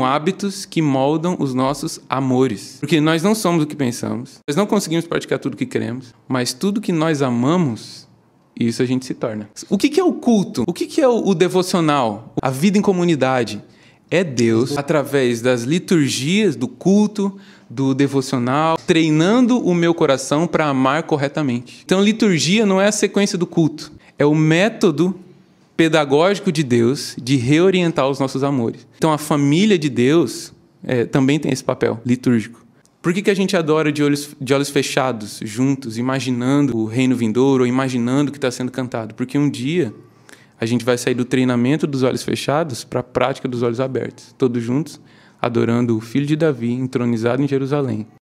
com hábitos que moldam os nossos amores. Porque nós não somos o que pensamos, nós não conseguimos praticar tudo o que queremos, mas tudo que nós amamos isso a gente se torna. O que, que é o culto? O que, que é o, o, devocional? A vida em comunidade? É Deus, através das liturgias, do culto, do devocional, treinando o meu coração para amar corretamente. Então, liturgia não é a sequência do culto, é o método pedagógico de Deus de reorientar os nossos amores. Então a família de Deus é, também tem esse papel litúrgico. Por que, que a gente adora de olhos, de olhos fechados, juntos, imaginando o reino vindouro ou imaginando o que está sendo cantado? Porque um dia a gente vai sair do treinamento dos olhos fechados para a prática dos olhos abertos, todos juntos, adorando o filho de Davi, entronizado em Jerusalém,